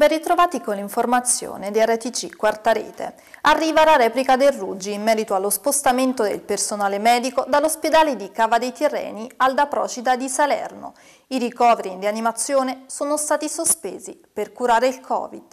Ben ritrovati con l'informazione di RTC Quarta Rete. Arriva la replica del Ruggi in merito allo spostamento del personale medico dall'ospedale di Cava dei Tirreni al da Procida di Salerno. I ricoveri in rianimazione sono stati sospesi per curare il Covid.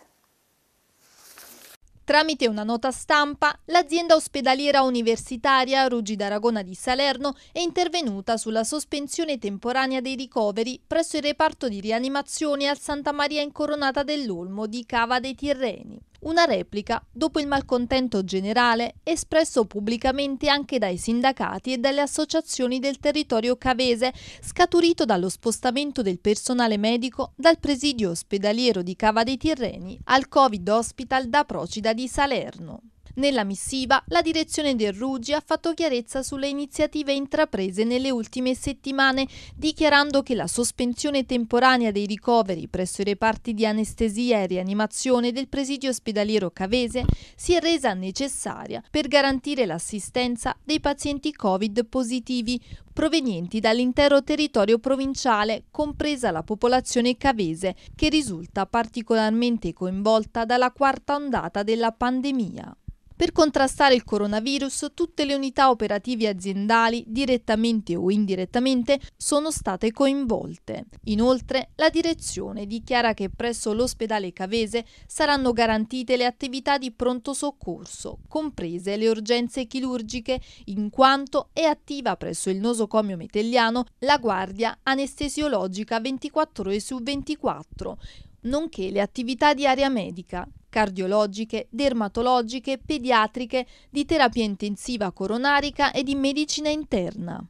Tramite una nota stampa, l'azienda ospedaliera universitaria Ruggi d'Aragona di Salerno è intervenuta sulla sospensione temporanea dei ricoveri presso il reparto di rianimazione al Santa Maria Incoronata dell'Olmo di Cava dei Tirreni. Una replica dopo il malcontento generale espresso pubblicamente anche dai sindacati e dalle associazioni del territorio cavese, scaturito dallo spostamento del personale medico dal presidio ospedaliero di Cava dei Tirreni al Covid Hospital da Procida di Salerno. Nella missiva, la direzione del Ruggi ha fatto chiarezza sulle iniziative intraprese nelle ultime settimane, dichiarando che la sospensione temporanea dei ricoveri presso i reparti di anestesia e rianimazione del presidio ospedaliero Cavese si è resa necessaria per garantire l'assistenza dei pazienti Covid positivi provenienti dall'intero territorio provinciale, compresa la popolazione cavese, che risulta particolarmente coinvolta dalla quarta ondata della pandemia. Per contrastare il coronavirus, tutte le unità operative aziendali, direttamente o indirettamente, sono state coinvolte. Inoltre, la direzione dichiara che presso l'ospedale Cavese saranno garantite le attività di pronto soccorso, comprese le urgenze chirurgiche, in quanto è attiva presso il nosocomio metelliano la guardia anestesiologica 24 ore su 24, nonché le attività di area medica, cardiologiche, dermatologiche, pediatriche, di terapia intensiva coronarica e di medicina interna.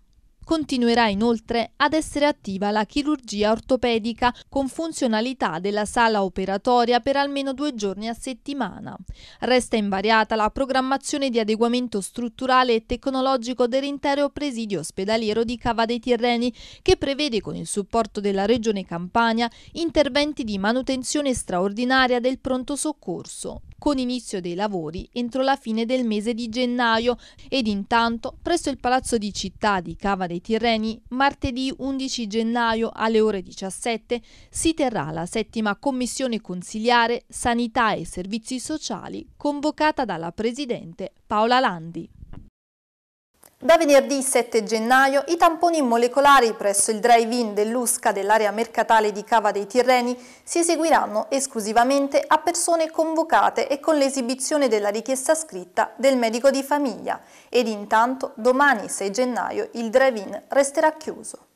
Continuerà inoltre ad essere attiva la chirurgia ortopedica con funzionalità della sala operatoria per almeno due giorni a settimana. Resta invariata la programmazione di adeguamento strutturale e tecnologico dell'intero presidio ospedaliero di Cava dei Tirreni che prevede con il supporto della Regione Campania interventi di manutenzione straordinaria del pronto soccorso con inizio dei lavori entro la fine del mese di gennaio ed intanto presso il Palazzo di Città di Cava dei Tirreni martedì 11 gennaio alle ore 17 si terrà la settima commissione consiliare Sanità e Servizi Sociali convocata dalla Presidente Paola Landi. Da venerdì 7 gennaio i tamponi molecolari presso il drive-in dell'USCA dell'area mercatale di Cava dei Tirreni si eseguiranno esclusivamente a persone convocate e con l'esibizione della richiesta scritta del medico di famiglia ed intanto domani 6 gennaio il drive-in resterà chiuso.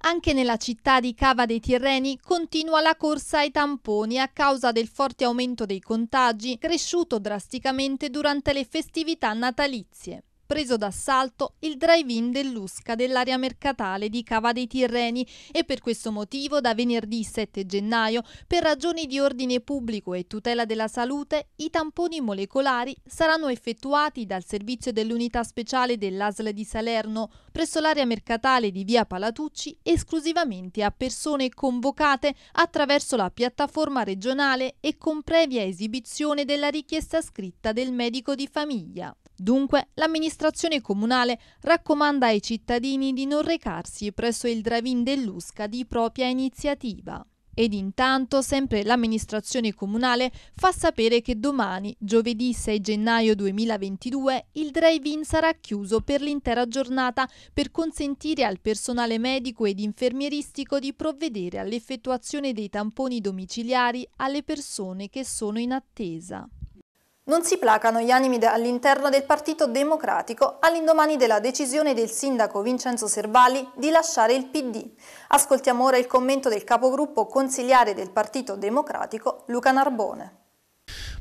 Anche nella città di Cava dei Tirreni continua la corsa ai tamponi a causa del forte aumento dei contagi cresciuto drasticamente durante le festività natalizie preso d'assalto il drive-in dell'Usca dell'area mercatale di Cava dei Tirreni e per questo motivo da venerdì 7 gennaio, per ragioni di ordine pubblico e tutela della salute, i tamponi molecolari saranno effettuati dal servizio dell'unità speciale dell'ASL di Salerno presso l'area mercatale di Via Palatucci esclusivamente a persone convocate attraverso la piattaforma regionale e con previa esibizione della richiesta scritta del medico di famiglia. Dunque, l'amministrazione comunale raccomanda ai cittadini di non recarsi presso il drive-in dell'Usca di propria iniziativa. Ed intanto sempre l'amministrazione comunale fa sapere che domani, giovedì 6 gennaio 2022, il drive-in sarà chiuso per l'intera giornata per consentire al personale medico ed infermieristico di provvedere all'effettuazione dei tamponi domiciliari alle persone che sono in attesa. Non si placano gli animi all'interno del Partito Democratico all'indomani della decisione del sindaco Vincenzo Servalli di lasciare il PD. Ascoltiamo ora il commento del capogruppo consigliare del Partito Democratico Luca Narbone.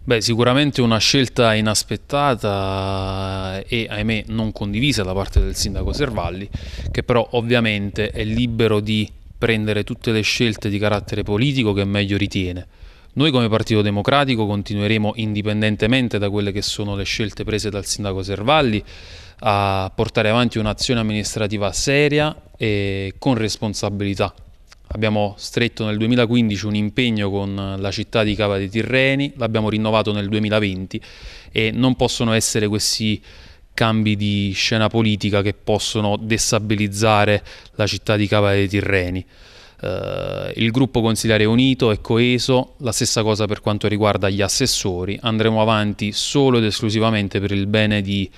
Beh, sicuramente una scelta inaspettata e ahimè non condivisa da parte del sindaco Servalli, che però ovviamente è libero di prendere tutte le scelte di carattere politico che meglio ritiene. Noi come Partito Democratico continueremo indipendentemente da quelle che sono le scelte prese dal Sindaco Servalli a portare avanti un'azione amministrativa seria e con responsabilità. Abbiamo stretto nel 2015 un impegno con la città di Cava dei Tirreni, l'abbiamo rinnovato nel 2020 e non possono essere questi cambi di scena politica che possono destabilizzare la città di Cava dei Tirreni eh, il gruppo consigliare unito e coeso, la stessa cosa per quanto riguarda gli assessori, andremo avanti solo ed esclusivamente per il bene di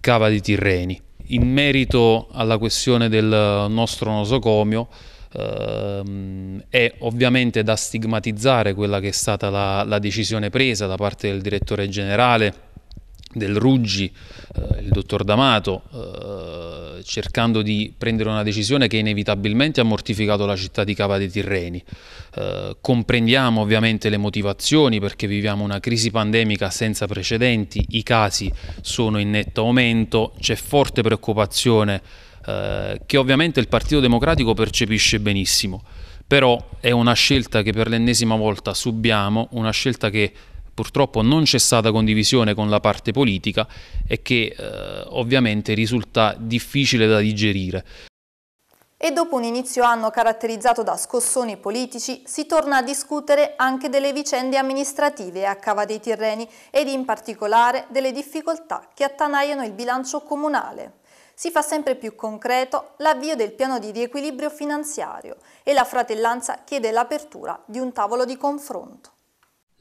Cava di Tirreni. In merito alla questione del nostro nosocomio, Uh, è ovviamente da stigmatizzare quella che è stata la, la decisione presa da parte del direttore generale del Ruggi, eh, il dottor D'Amato, eh, cercando di prendere una decisione che inevitabilmente ha mortificato la città di Cava dei Tirreni. Eh, comprendiamo ovviamente le motivazioni perché viviamo una crisi pandemica senza precedenti, i casi sono in netto aumento, c'è forte preoccupazione eh, che ovviamente il Partito Democratico percepisce benissimo però è una scelta che per l'ennesima volta subiamo, una scelta che purtroppo non c'è stata condivisione con la parte politica e che eh, ovviamente risulta difficile da digerire. E dopo un inizio anno caratterizzato da scossoni politici, si torna a discutere anche delle vicende amministrative a Cava dei Tirreni ed in particolare delle difficoltà che attanagliano il bilancio comunale. Si fa sempre più concreto l'avvio del piano di riequilibrio finanziario e la fratellanza chiede l'apertura di un tavolo di confronto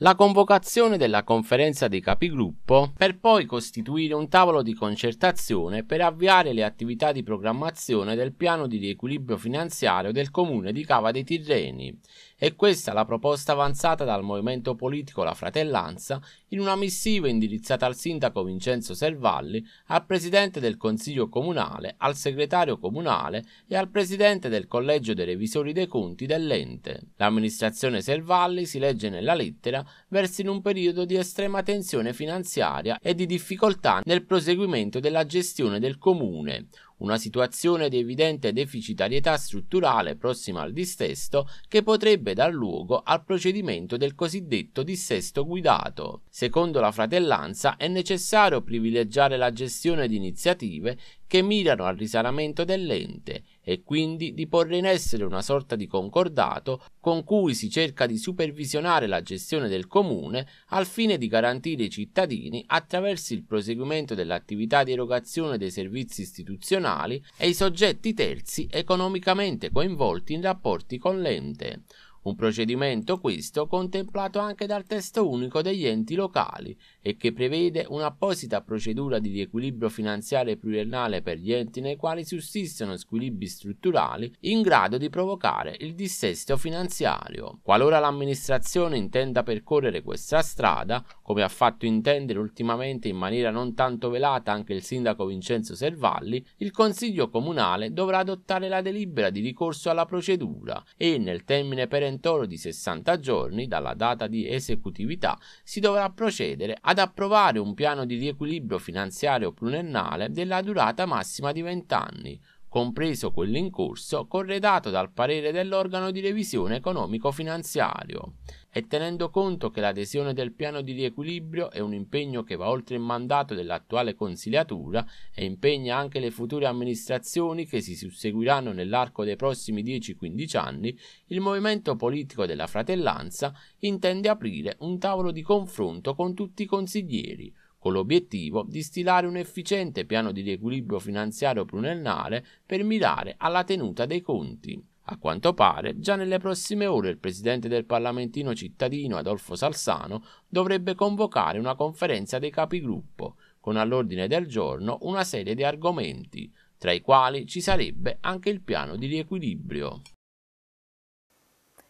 la convocazione della conferenza dei capigruppo per poi costituire un tavolo di concertazione per avviare le attività di programmazione del piano di riequilibrio finanziario del comune di Cava dei Tirreni e questa la proposta avanzata dal movimento politico La Fratellanza in una missiva indirizzata al sindaco Vincenzo Servalli, al presidente del Consiglio Comunale, al segretario comunale e al presidente del Collegio dei Revisori dei Conti dell'ente. L'amministrazione Servalli si legge nella lettera versa in un periodo di estrema tensione finanziaria e di difficoltà nel proseguimento della gestione del comune, una situazione di evidente deficitarietà strutturale prossima al dissesto che potrebbe dar luogo al procedimento del cosiddetto dissesto guidato. Secondo la fratellanza è necessario privilegiare la gestione di iniziative che mirano al risanamento dell'ente e quindi di porre in essere una sorta di concordato con cui si cerca di supervisionare la gestione del comune al fine di garantire ai cittadini attraverso il proseguimento dell'attività di erogazione dei servizi istituzionali e i soggetti terzi economicamente coinvolti in rapporti con l'ente un procedimento questo contemplato anche dal testo unico degli enti locali e che prevede un'apposita procedura di riequilibrio finanziario pluriennale per gli enti nei quali sussistono squilibri strutturali in grado di provocare il dissesto finanziario. Qualora l'amministrazione intenda percorrere questa strada, come ha fatto intendere ultimamente in maniera non tanto velata anche il sindaco Vincenzo Servalli, il Consiglio Comunale dovrà adottare la delibera di ricorso alla procedura e nel termine perentorio entro di 60 giorni dalla data di esecutività si dovrà procedere ad approvare un piano di riequilibrio finanziario pluriennale della durata massima di 20 anni, compreso quello in corso, corredato dal parere dell'organo di revisione economico-finanziario e tenendo conto che l'adesione del piano di riequilibrio è un impegno che va oltre il mandato dell'attuale consigliatura e impegna anche le future amministrazioni che si susseguiranno nell'arco dei prossimi 10-15 anni, il movimento politico della fratellanza intende aprire un tavolo di confronto con tutti i consiglieri, con l'obiettivo di stilare un efficiente piano di riequilibrio finanziario pluriennale per mirare alla tenuta dei conti. A quanto pare, già nelle prossime ore il presidente del Parlamentino cittadino Adolfo Salsano dovrebbe convocare una conferenza dei capigruppo, con all'ordine del giorno una serie di argomenti, tra i quali ci sarebbe anche il piano di riequilibrio.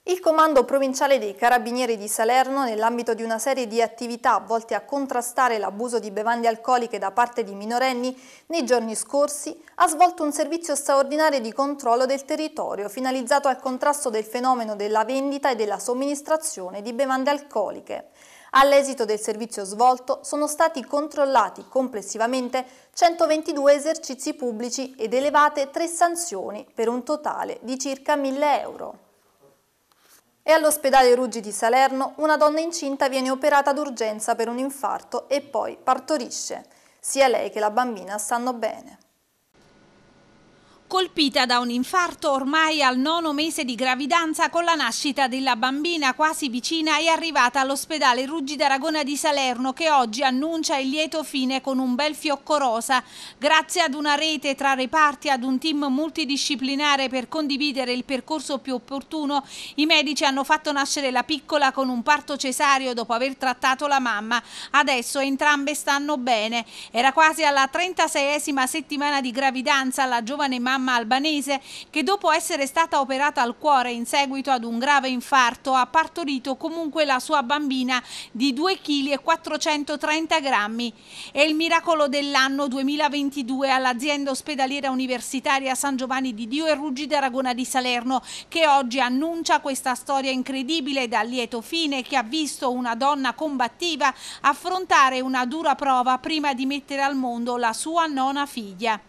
Il Comando Provinciale dei Carabinieri di Salerno, nell'ambito di una serie di attività volte a contrastare l'abuso di bevande alcoliche da parte di minorenni, nei giorni scorsi ha svolto un servizio straordinario di controllo del territorio finalizzato al contrasto del fenomeno della vendita e della somministrazione di bevande alcoliche. All'esito del servizio svolto sono stati controllati complessivamente 122 esercizi pubblici ed elevate tre sanzioni per un totale di circa 1000 euro. E all'ospedale Ruggi di Salerno una donna incinta viene operata d'urgenza per un infarto e poi partorisce. Sia lei che la bambina stanno bene colpita da un infarto ormai al nono mese di gravidanza con la nascita della bambina quasi vicina è arrivata all'ospedale Ruggi d'Aragona di Salerno che oggi annuncia il lieto fine con un bel fiocco rosa. Grazie ad una rete tra reparti ad un team multidisciplinare per condividere il percorso più opportuno, i medici hanno fatto nascere la piccola con un parto cesareo dopo aver trattato la mamma. Adesso entrambe stanno bene. Era quasi alla 36esima settimana di gravidanza la giovane mamma mamma albanese che dopo essere stata operata al cuore in seguito ad un grave infarto ha partorito comunque la sua bambina di 2,430 kg. È il miracolo dell'anno 2022 all'azienda ospedaliera universitaria San Giovanni di Dio e Ruggi d'Aragona di Salerno che oggi annuncia questa storia incredibile dal lieto fine che ha visto una donna combattiva affrontare una dura prova prima di mettere al mondo la sua nona figlia.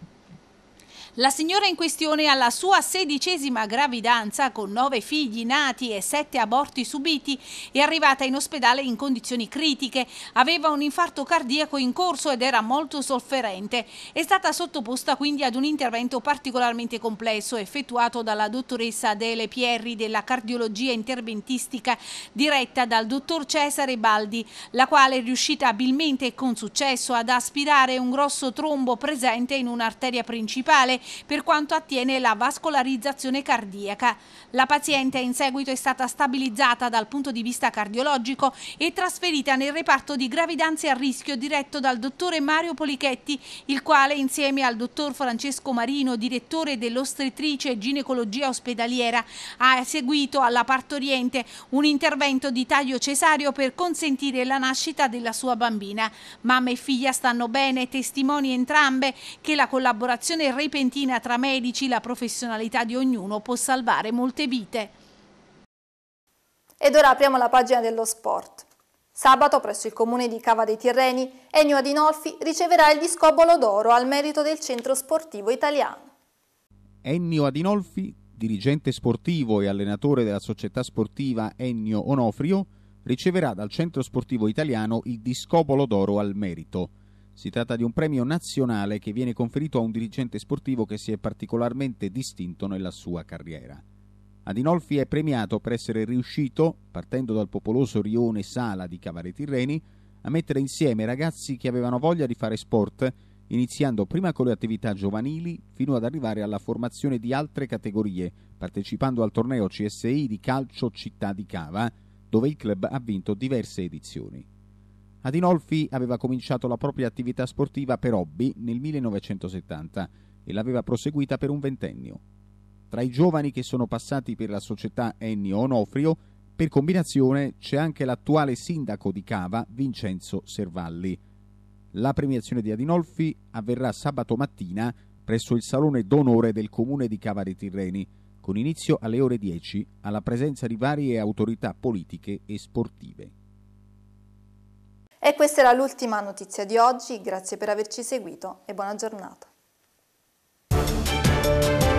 La signora in questione alla sua sedicesima gravidanza con nove figli nati e sette aborti subiti è arrivata in ospedale in condizioni critiche. Aveva un infarto cardiaco in corso ed era molto sofferente. È stata sottoposta quindi ad un intervento particolarmente complesso effettuato dalla dottoressa Adele Pierri della cardiologia interventistica diretta dal dottor Cesare Baldi, la quale è riuscita abilmente e con successo ad aspirare un grosso trombo presente in un'arteria principale per quanto attiene la vascolarizzazione cardiaca. La paziente in seguito è stata stabilizzata dal punto di vista cardiologico e trasferita nel reparto di gravidanze a rischio diretto dal dottore Mario Polichetti, il quale insieme al dottor Francesco Marino, direttore dell'ostetrice ginecologia ospedaliera, ha eseguito alla partoriente un intervento di taglio cesareo per consentire la nascita della sua bambina. Mamma e figlia stanno bene, testimoni entrambe che la collaborazione repentina Argentina tra medici la professionalità di ognuno può salvare molte vite. Ed ora apriamo la pagina dello sport. Sabato presso il comune di Cava dei Tirreni, Ennio Adinolfi riceverà il discobolo d'oro al merito del centro sportivo italiano. Ennio Adinolfi, dirigente sportivo e allenatore della società sportiva Ennio Onofrio, riceverà dal centro sportivo italiano il discobolo d'oro al merito si tratta di un premio nazionale che viene conferito a un dirigente sportivo che si è particolarmente distinto nella sua carriera. Adinolfi è premiato per essere riuscito, partendo dal popoloso rione Sala di Cavare Tirreni, a mettere insieme ragazzi che avevano voglia di fare sport, iniziando prima con le attività giovanili fino ad arrivare alla formazione di altre categorie, partecipando al torneo CSI di calcio Città di Cava, dove il club ha vinto diverse edizioni. Adinolfi aveva cominciato la propria attività sportiva per hobby nel 1970 e l'aveva proseguita per un ventennio. Tra i giovani che sono passati per la società Ennio Onofrio, per combinazione c'è anche l'attuale sindaco di Cava Vincenzo Servalli. La premiazione di Adinolfi avverrà sabato mattina presso il Salone d'Onore del Comune di Cava dei Tirreni, con inizio alle ore 10 alla presenza di varie autorità politiche e sportive. E questa era l'ultima notizia di oggi, grazie per averci seguito e buona giornata.